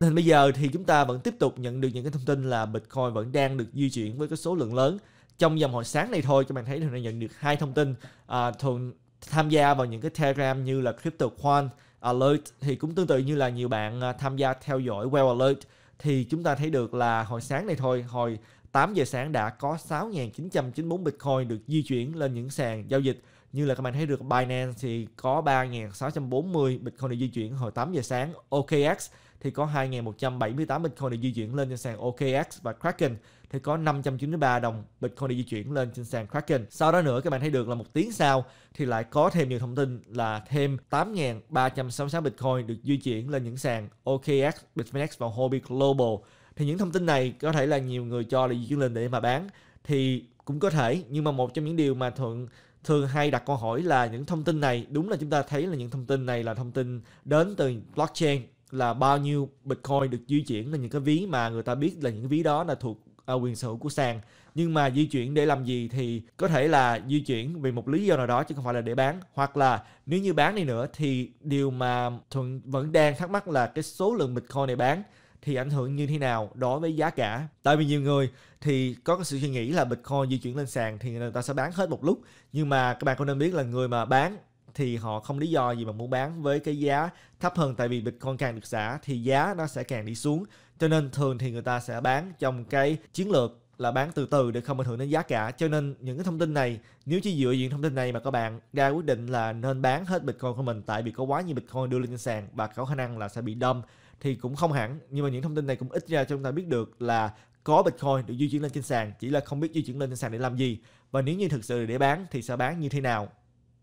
Nên bây giờ thì chúng ta vẫn tiếp tục nhận được những cái thông tin là Bitcoin vẫn đang được di chuyển với cái số lượng lớn. Trong dòng hồi sáng này thôi, các bạn thấy thường đã nhận được hai thông tin. À, thường tham gia vào những cái Telegram như là Crypto Quan Alert thì cũng tương tự như là nhiều bạn à, tham gia theo dõi Well Alert thì chúng ta thấy được là hồi sáng này thôi, hồi 8 giờ sáng đã có 6.994 Bitcoin được di chuyển lên những sàn giao dịch như là các bạn thấy được Binance thì có 3.640 Bitcoin được di chuyển hồi 8 giờ sáng, OKX thì có 2.178 Bitcoin được di chuyển lên trên sàn OKX và Kraken thì có 593 đồng Bitcoin được di chuyển lên trên sàn Kraken. Sau đó nữa các bạn thấy được là một tiếng sau thì lại có thêm nhiều thông tin là thêm 8.366 Bitcoin được di chuyển lên những sàn OKX, Bitfinex và Hobby Global. Thì những thông tin này có thể là nhiều người cho là di chuyển lên để mà bán thì cũng có thể nhưng mà một trong những điều mà thuận thường hay đặt câu hỏi là những thông tin này đúng là chúng ta thấy là những thông tin này là thông tin đến từ blockchain là bao nhiêu Bitcoin được di chuyển là những cái ví mà người ta biết là những ví đó là thuộc à, quyền sở hữu của sàn nhưng mà di chuyển để làm gì thì có thể là di chuyển vì một lý do nào đó chứ không phải là để bán hoặc là nếu như bán đi nữa thì điều mà thuận vẫn đang thắc mắc là cái số lượng bitcoin này bán thì ảnh hưởng như thế nào đối với giá cả tại vì nhiều người thì có cái sự suy nghĩ là bitcoin di chuyển lên sàn thì người ta sẽ bán hết một lúc nhưng mà các bạn cũng nên biết là người mà bán thì họ không lý do gì mà muốn bán với cái giá thấp hơn tại vì Bitcoin càng được xả thì giá nó sẽ càng đi xuống. Cho nên thường thì người ta sẽ bán trong cái chiến lược là bán từ từ để không ảnh hưởng đến giá cả. Cho nên những cái thông tin này, nếu chỉ dựa những thông tin này mà các bạn ra quyết định là nên bán hết Bitcoin của mình tại vì có quá nhiều Bitcoin đưa lên trên sàn và có khả năng là sẽ bị đâm thì cũng không hẳn. Nhưng mà những thông tin này cũng ít ra cho chúng ta biết được là có Bitcoin được di chuyển lên trên sàn, chỉ là không biết di chuyển lên trên sàn để làm gì. Và nếu như thực sự để bán thì sẽ bán như thế nào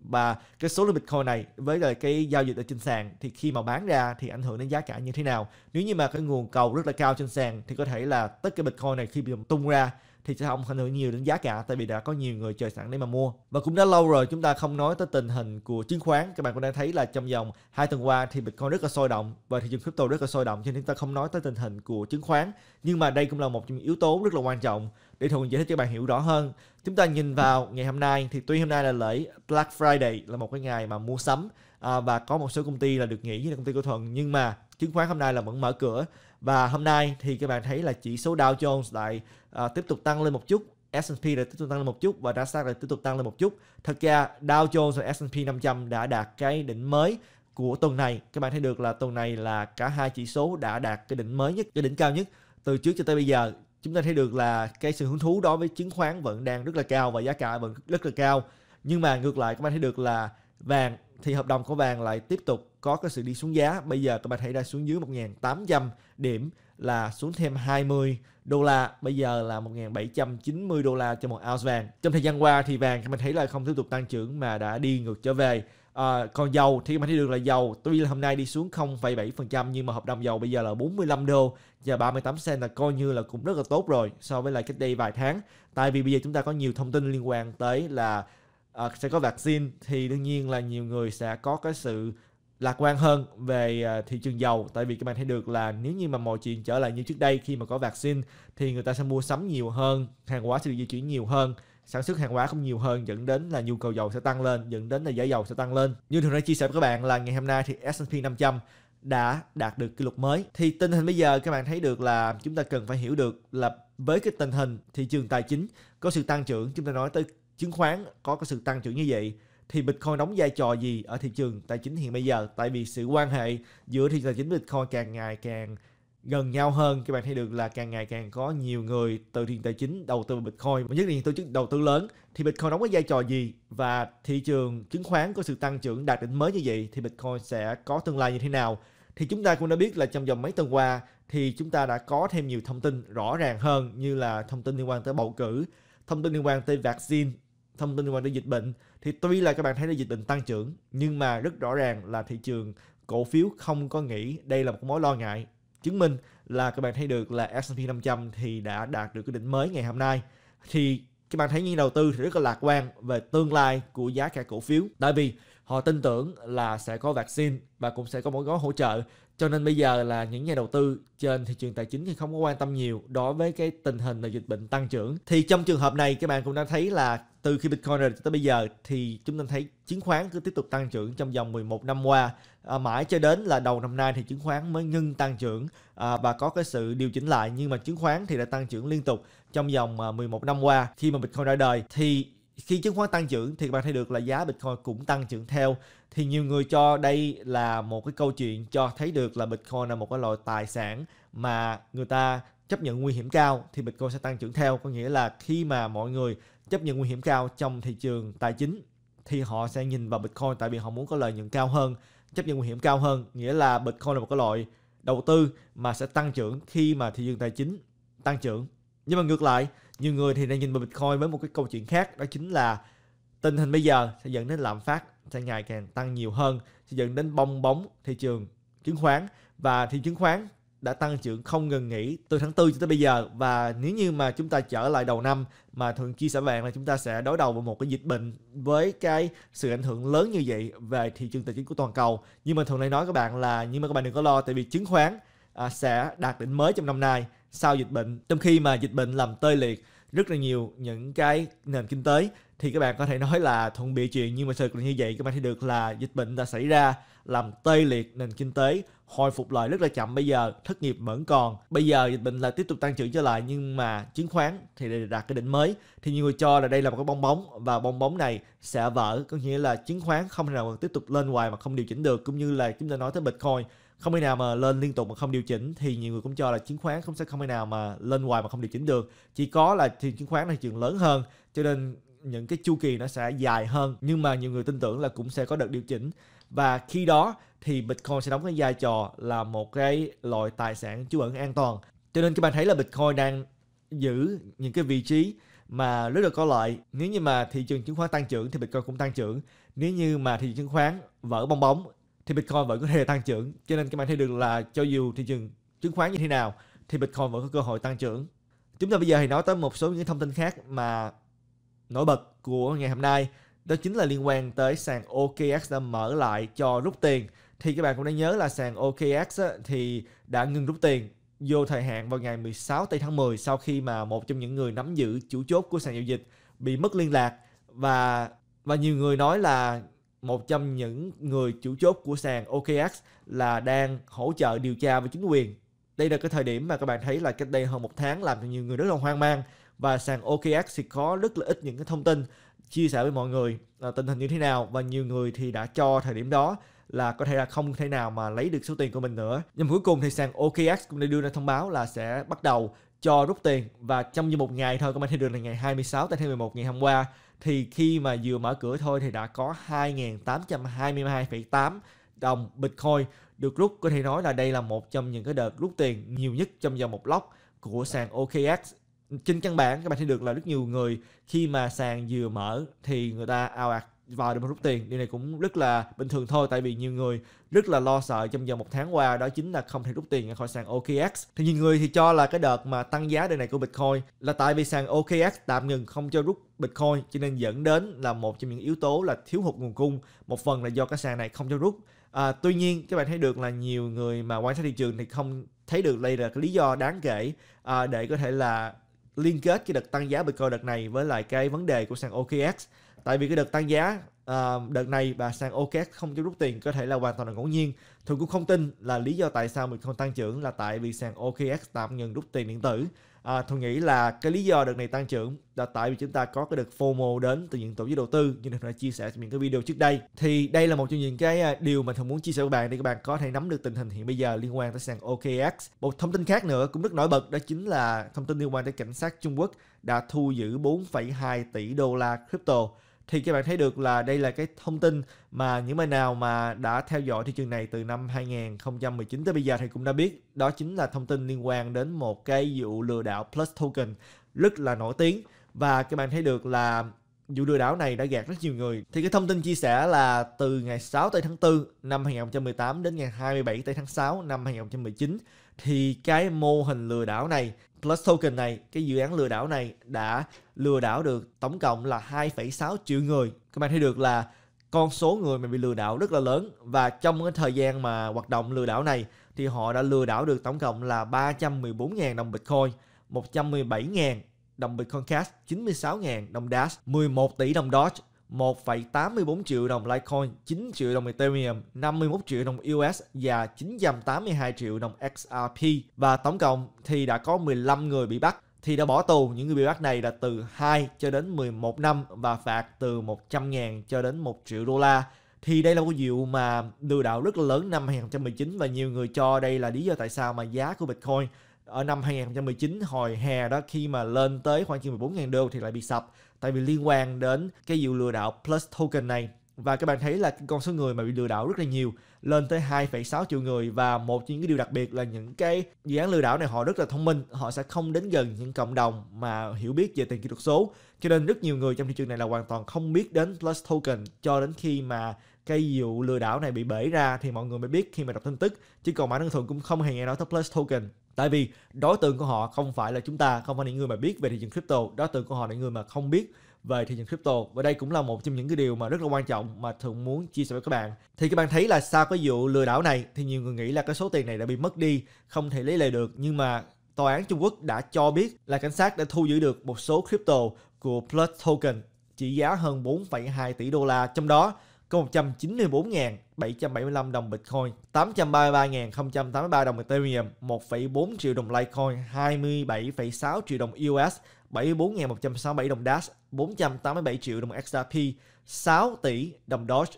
và cái số lượng Bitcoin này với lại cái giao dịch ở trên sàn thì khi mà bán ra thì ảnh hưởng đến giá cả như thế nào nếu như mà cái nguồn cầu rất là cao trên sàn thì có thể là tất cả Bitcoin này khi bị tung ra thì sẽ không ảnh hưởng nhiều đến giá cả tại vì đã có nhiều người chờ sẵn để mà mua và cũng đã lâu rồi chúng ta không nói tới tình hình của chứng khoán các bạn cũng đang thấy là trong vòng hai tuần qua thì bitcoin rất là sôi động và thị trường crypto rất là sôi động cho nên chúng ta không nói tới tình hình của chứng khoán nhưng mà đây cũng là một trong những yếu tố rất là quan trọng để thuận giải thích cho bạn hiểu rõ hơn chúng ta nhìn vào ngày hôm nay thì tuy hôm nay là lễ Black Friday là một cái ngày mà mua sắm à, và có một số công ty là được nghỉ như là công ty của thuận nhưng mà chứng khoán hôm nay là vẫn mở cửa và hôm nay thì các bạn thấy là chỉ số Dow Jones lại à, tiếp tục tăng lên một chút, S&P lại tiếp tục tăng lên một chút và Nasdaq lại tiếp tục tăng lên một chút. Thật ra Dow Jones và S&P 500 đã đạt cái đỉnh mới của tuần này. Các bạn thấy được là tuần này là cả hai chỉ số đã đạt cái đỉnh mới nhất, cái đỉnh cao nhất từ trước cho tới bây giờ. Chúng ta thấy được là cái sự hứng thú đối với chứng khoán vẫn đang rất là cao và giá cả vẫn rất là cao. Nhưng mà ngược lại các bạn thấy được là vàng thì hợp đồng của vàng lại tiếp tục có cái sự đi xuống giá. Bây giờ các bạn thấy ra xuống dưới 1.800 điểm là xuống thêm 20 đô la. Bây giờ là 1.790 đô la cho một ounce vàng. Trong thời gian qua thì vàng các bạn thấy là không tiếp tục tăng trưởng mà đã đi ngược trở về. À, còn dầu thì các bạn thấy được là dầu tuy là hôm nay đi xuống 0,7% nhưng mà hợp đồng dầu bây giờ là 45 đô và 38 cent là coi như là cũng rất là tốt rồi so với lại cách đây vài tháng. Tại vì bây giờ chúng ta có nhiều thông tin liên quan tới là uh, sẽ có vaccine thì đương nhiên là nhiều người sẽ có cái sự lạc quan hơn về ờ, thị trường dầu tại vì các bạn thấy được là nếu như mà mọi chuyện trở lại như trước đây khi mà có vaccine thì người ta sẽ mua sắm nhiều hơn hàng hóa sẽ được di chuyển nhiều hơn sản xuất hàng hóa cũng nhiều hơn dẫn đến là nhu cầu dầu sẽ tăng lên dẫn đến là giá dầu sẽ tăng lên như thường đã chia sẻ với các bạn là ngày hôm nay thì S&P 500 đã đạt được kỷ lục mới thì tình hình bây giờ các bạn thấy được là chúng ta cần phải hiểu được là với cái tình hình thị trường tài chính có sự tăng trưởng chúng ta nói tới chứng khoán có cái sự tăng trưởng như vậy thì Bitcoin đóng vai trò gì ở thị trường tài chính hiện bây giờ tại vì sự quan hệ giữa thị trường tài chính Bitcoin càng ngày càng gần nhau hơn các bạn thấy được là càng ngày càng có nhiều người từ thị trường tài chính đầu tư vào Bitcoin và nhất là những tổ chức đầu tư lớn thì Bitcoin đóng cái vai trò gì và thị trường chứng khoán có sự tăng trưởng đạt đỉnh mới như vậy thì Bitcoin sẽ có tương lai như thế nào thì chúng ta cũng đã biết là trong vòng mấy tuần qua thì chúng ta đã có thêm nhiều thông tin rõ ràng hơn như là thông tin liên quan tới bầu cử thông tin liên quan tới vaccine thông tin liên quan tới dịch bệnh thì tuy là các bạn thấy là dịch bệnh tăng trưởng nhưng mà rất rõ ràng là thị trường cổ phiếu không có nghĩ đây là một mối lo ngại chứng minh là các bạn thấy được là S&P 500 thì đã đạt được cái đỉnh mới ngày hôm nay thì các bạn thấy như đầu tư thì rất là lạc quan về tương lai của giá cả cổ phiếu tại vì họ tin tưởng là sẽ có vaccine và cũng sẽ có một gói hỗ trợ cho nên bây giờ là những nhà đầu tư trên thị trường tài chính thì không có quan tâm nhiều đối với cái tình hình là dịch bệnh tăng trưởng thì trong trường hợp này các bạn cũng đã thấy là từ khi Bitcoin rời tới bây giờ thì chúng ta thấy chứng khoán cứ tiếp tục tăng trưởng trong vòng 11 năm qua à, mãi cho đến là đầu năm nay thì chứng khoán mới ngưng tăng trưởng à, và có cái sự điều chỉnh lại nhưng mà chứng khoán thì đã tăng trưởng liên tục trong vòng 11 à, năm qua khi mà Bitcoin ra đời thì khi chứng khoán tăng trưởng thì bạn thấy được là giá Bitcoin cũng tăng trưởng theo thì nhiều người cho đây là một cái câu chuyện cho thấy được là Bitcoin là một cái loại tài sản mà người ta chấp nhận nguy hiểm cao thì Bitcoin sẽ tăng trưởng theo có nghĩa là khi mà mọi người chấp nhận nguy hiểm cao trong thị trường tài chính thì họ sẽ nhìn vào Bitcoin tại vì họ muốn có lợi nhuận cao hơn chấp nhận nguy hiểm cao hơn nghĩa là Bitcoin là một cái loại đầu tư mà sẽ tăng trưởng khi mà thị trường tài chính tăng trưởng nhưng mà ngược lại, nhiều người thì đang nhìn vào Bitcoin với một cái câu chuyện khác đó chính là tình hình bây giờ sẽ dẫn đến lạm phát sẽ ngày càng tăng nhiều hơn sẽ dẫn đến bong bóng thị trường chứng khoán và thị chứng khoán đã tăng trưởng không ngừng nghỉ từ tháng 4 cho tới bây giờ và nếu như mà chúng ta trở lại đầu năm mà thường chia sẻ bạn là chúng ta sẽ đối đầu với một cái dịch bệnh với cái sự ảnh hưởng lớn như vậy về thị trường tài chính của toàn cầu nhưng mà thường lại nói các bạn là nhưng mà các bạn đừng có lo tại vì chứng khoán à, sẽ đạt đỉnh mới trong năm nay sau dịch bệnh trong khi mà dịch bệnh làm tê liệt rất là nhiều những cái nền kinh tế thì các bạn có thể nói là thuận bị chuyện nhưng mà thực sự như vậy các bạn thấy được là dịch bệnh đã xảy ra làm tê liệt nền kinh tế hồi phục lại rất là chậm bây giờ thất nghiệp vẫn còn bây giờ dịch bệnh là tiếp tục tăng trưởng trở lại nhưng mà chứng khoán thì đạt cái đỉnh mới thì nhiều người cho là đây là một cái bong bóng và bong bóng này sẽ vỡ có nghĩa là chứng khoán không thể nào tiếp tục lên hoài mà không điều chỉnh được cũng như là chúng ta nói tới bitcoin không thể nào mà lên liên tục mà không điều chỉnh thì nhiều người cũng cho là chứng khoán không sẽ không thể nào mà lên hoài mà không điều chỉnh được chỉ có là thị chứng khoán là thị trường lớn hơn cho nên những cái chu kỳ nó sẽ dài hơn nhưng mà nhiều người tin tưởng là cũng sẽ có đợt điều chỉnh và khi đó thì Bitcoin sẽ đóng cái vai trò là một cái loại tài sản trú ẩn an toàn cho nên các bạn thấy là Bitcoin đang giữ những cái vị trí mà rất là có lợi nếu như mà thị trường chứng khoán tăng trưởng thì Bitcoin cũng tăng trưởng nếu như mà thị trường chứng khoán vỡ bong bóng thì Bitcoin vẫn có thể tăng trưởng. Cho nên các bạn thấy được là cho dù thị trường chứng khoán như thế nào thì Bitcoin vẫn có cơ hội tăng trưởng. Chúng ta bây giờ thì nói tới một số những thông tin khác mà nổi bật của ngày hôm nay đó chính là liên quan tới sàn OKX đã mở lại cho rút tiền thì các bạn cũng đã nhớ là sàn OKX thì đã ngừng rút tiền vô thời hạn vào ngày 16 tây tháng 10 sau khi mà một trong những người nắm giữ chủ chốt của sàn giao dịch bị mất liên lạc và và nhiều người nói là một trong những người chủ chốt của sàn OKX là đang hỗ trợ điều tra với chính quyền. Đây là cái thời điểm mà các bạn thấy là cách đây hơn một tháng làm cho nhiều người rất là hoang mang và sàn OKX thì có rất là ít những cái thông tin chia sẻ với mọi người à, tình hình như thế nào và nhiều người thì đã cho thời điểm đó là có thể là không thể nào mà lấy được số tiền của mình nữa. Nhưng cuối cùng thì sàn OKX cũng đã đưa ra thông báo là sẽ bắt đầu cho rút tiền và trong như một ngày thôi công an thấy được là ngày 26 tới tháng 11 ngày hôm qua thì khi mà vừa mở cửa thôi thì đã có 2.822,8 đồng Bitcoin được rút có thể nói là đây là một trong những cái đợt rút tiền nhiều nhất trong vòng một lốc của sàn OKX trên căn bản các bạn thấy được là rất nhiều người khi mà sàn vừa mở thì người ta ao ạt vào để mà rút tiền điều này cũng rất là bình thường thôi tại vì nhiều người rất là lo sợ trong vòng một tháng qua đó chính là không thể rút tiền khỏi sàn OKX thì nhiều người thì cho là cái đợt mà tăng giá đợt này của Bitcoin là tại vì sàn OKX tạm ngừng không cho rút Bitcoin cho nên dẫn đến là một trong những yếu tố là thiếu hụt nguồn cung một phần là do cái sàn này không cho rút à, tuy nhiên các bạn thấy được là nhiều người mà quan sát thị trường thì không thấy được đây là cái lý do đáng kể à, để có thể là liên kết cái đợt tăng giá Bitcoin đợt này với lại cái vấn đề của sàn OKX tại vì cái đợt tăng giá uh, đợt này bà sàn OKEx không cho rút tiền có thể là hoàn toàn là ngẫu nhiên thường cũng không tin là lý do tại sao mình không tăng trưởng là tại vì sàn OKEx tạm ngừng rút tiền điện tử À, ờ, tôi nghĩ là cái lý do đợt này tăng trưởng là tại vì chúng ta có cái đợt FOMO đến từ những tổ chức đầu tư như đã chia sẻ trong những cái video trước đây thì đây là một trong những cái ờ, điều mà thường muốn chia sẻ với bạn để các bạn có thể nắm được tình hình hiện bây giờ liên quan tới sàn OKX một thông tin khác nữa cũng rất nổi bật đó chính là thông tin liên quan tới cảnh sát Trung Quốc đã thu giữ 4,2 tỷ đô la crypto thì các bạn thấy được là đây là cái thông tin mà những bạn nào mà đã theo dõi thị trường này từ năm 2019 tới bây giờ thì cũng đã biết đó chính là thông tin liên quan đến một cái vụ lừa đảo Plus Token rất là nổi tiếng và các bạn thấy được là vụ lừa đảo này đã gạt rất nhiều người. Thì cái thông tin chia sẻ là từ ngày 6 tây tháng 4 năm 2018 đến ngày 27 tây tháng 6 năm 2019 thì cái mô hình lừa đảo này Plus Token này, cái dự án lừa đảo này đã lừa đảo được tổng cộng là 2,6 triệu người. Các bạn thấy được là con số người mà bị lừa đảo rất là lớn và trong cái thời gian mà hoạt động lừa đảo này thì họ đã lừa đảo được tổng cộng là 314.000 đồng Bitcoin, 117.000 đồng Bitcoin Cash, 96.000 đồng Dash, 11 tỷ đồng Dodge. 1,84 triệu đồng Litecoin, 9 triệu đồng Ethereum, 51 triệu đồng US và 982 triệu đồng XRP. Và tổng cộng thì đã có 15 người bị bắt thì đã bỏ tù những người bị bắt này là từ 2 cho đến 11 năm và phạt từ 100 ngàn cho đến 1 triệu đô la. Thì đây là một vụ mà lừa đảo rất là lớn năm 2019 và nhiều người cho đây là lý do tại sao mà giá của Bitcoin ở năm 2019 hồi hè đó khi mà lên tới khoảng chừng 14.000 đô thì lại bị sập tại vì liên quan đến cái vụ lừa đảo plus token này và các bạn thấy là con số người mà bị lừa đảo rất là nhiều lên tới 2,6 triệu người và một trong những cái điều đặc biệt là những cái dự án lừa đảo này họ rất là thông minh họ sẽ không đến gần những cộng đồng mà hiểu biết về tiền kỹ thuật số cho nên rất nhiều người trong thị trường này là hoàn toàn không biết đến plus token cho đến khi mà cái vụ lừa đảo này bị bể ra thì mọi người mới biết khi mà đọc tin tức chứ còn bản thân thường cũng không hề nghe nói tới plus token Tại vì đối tượng của họ không phải là chúng ta, không phải những người mà biết về thị trường crypto, đối tượng của họ là những người mà không biết về thị trường crypto và đây cũng là một trong những cái điều mà rất là quan trọng mà thường muốn chia sẻ với các bạn thì các bạn thấy là sau cái vụ lừa đảo này thì nhiều người nghĩ là cái số tiền này đã bị mất đi không thể lấy lại được nhưng mà tòa án Trung Quốc đã cho biết là cảnh sát đã thu giữ được một số crypto của Plus Token trị giá hơn 4,2 tỷ đô la trong đó có 194.775 đồng Bitcoin, 833.083 đồng Ethereum, 1,4 triệu đồng Litecoin, 27,6 triệu đồng US, 74.167 đồng Dash, 487 triệu đồng XRP, 6 tỷ đồng Doge,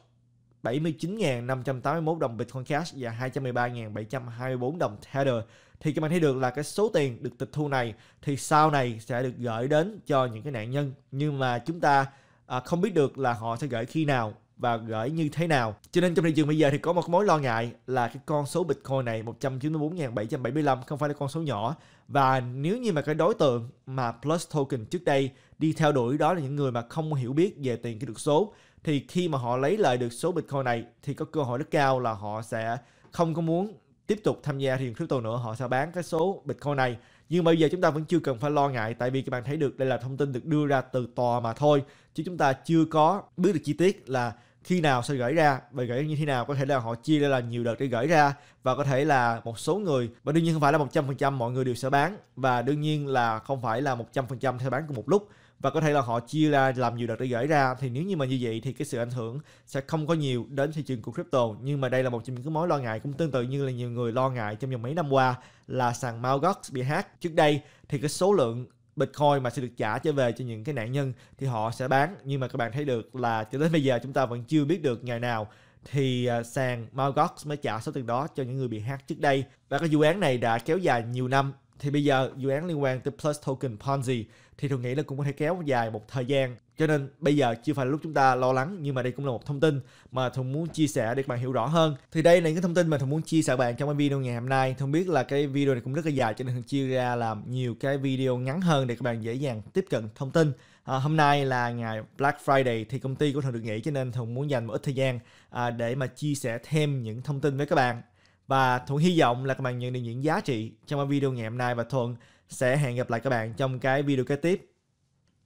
79.581 đồng Bitcoin Cash và 213.724 đồng Tether thì các bạn thấy được là cái số tiền được tịch thu này thì sau này sẽ được gửi đến cho những cái nạn nhân nhưng mà chúng ta à, không biết được là họ sẽ gửi khi nào và gửi như thế nào. Cho nên trong thị trường bây giờ thì có một mối lo ngại là cái con số Bitcoin này 194.775 không phải là con số nhỏ và nếu như mà cái đối tượng mà Plus Token trước đây đi theo đuổi đó là những người mà không hiểu biết về tiền kỹ thuật số thì khi mà họ lấy lại được số Bitcoin này thì có cơ hội rất cao là họ sẽ không có muốn tiếp tục tham gia thị trường crypto nữa họ sẽ bán cái số Bitcoin này nhưng bây giờ chúng ta vẫn chưa cần phải lo ngại tại vì các bạn thấy được đây là thông tin được đưa ra từ tòa mà thôi chứ chúng ta chưa có biết được chi tiết là khi nào sẽ gửi ra và gửi như thế nào có thể là họ chia ra là nhiều đợt để gửi ra và có thể là một số người và đương nhiên không phải là 100% mọi người đều sẽ bán và đương nhiên là không phải là 100% sẽ bán cùng một lúc và có thể là họ chia ra làm nhiều đợt để gửi ra thì nếu như mà như vậy thì cái sự ảnh hưởng sẽ không có nhiều đến thị trường của crypto nhưng mà đây là một trong những cái mối lo ngại cũng tương tự như là nhiều người lo ngại trong vòng mấy năm qua là sàn Mt. bị hack trước đây thì cái số lượng Bitcoin mà sẽ được trả trở về cho những cái nạn nhân thì họ sẽ bán nhưng mà các bạn thấy được là cho đến bây giờ chúng ta vẫn chưa biết được ngày nào thì à, sàn Mt. mới trả số tiền đó cho những người bị hack trước đây và cái vụ án này đã kéo dài nhiều năm thì bây giờ dự án liên quan tới Plus Token Ponzi thì thường nghĩ là cũng có thể kéo dài một thời gian cho nên bây giờ chưa phải là lúc chúng ta lo lắng nhưng mà đây cũng là một thông tin mà thùng muốn chia sẻ để các bạn hiểu rõ hơn thì đây là những cái thông tin mà thùng muốn chia sẻ bạn trong cái video ngày hôm nay thùng biết là cái video này cũng rất là dài cho nên thùng chia ra làm nhiều cái video ngắn hơn để các bạn dễ dàng tiếp cận thông tin à, hôm nay là ngày Black Friday thì công ty của thùng được nghỉ cho nên thùng muốn dành một ít thời gian à, để mà chia sẻ thêm những thông tin với các bạn và thuận hy vọng là các bạn nhận được những giá trị trong cái video ngày hôm nay và thuận sẽ hẹn gặp lại các bạn trong cái video kế tiếp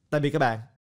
tạm biệt các bạn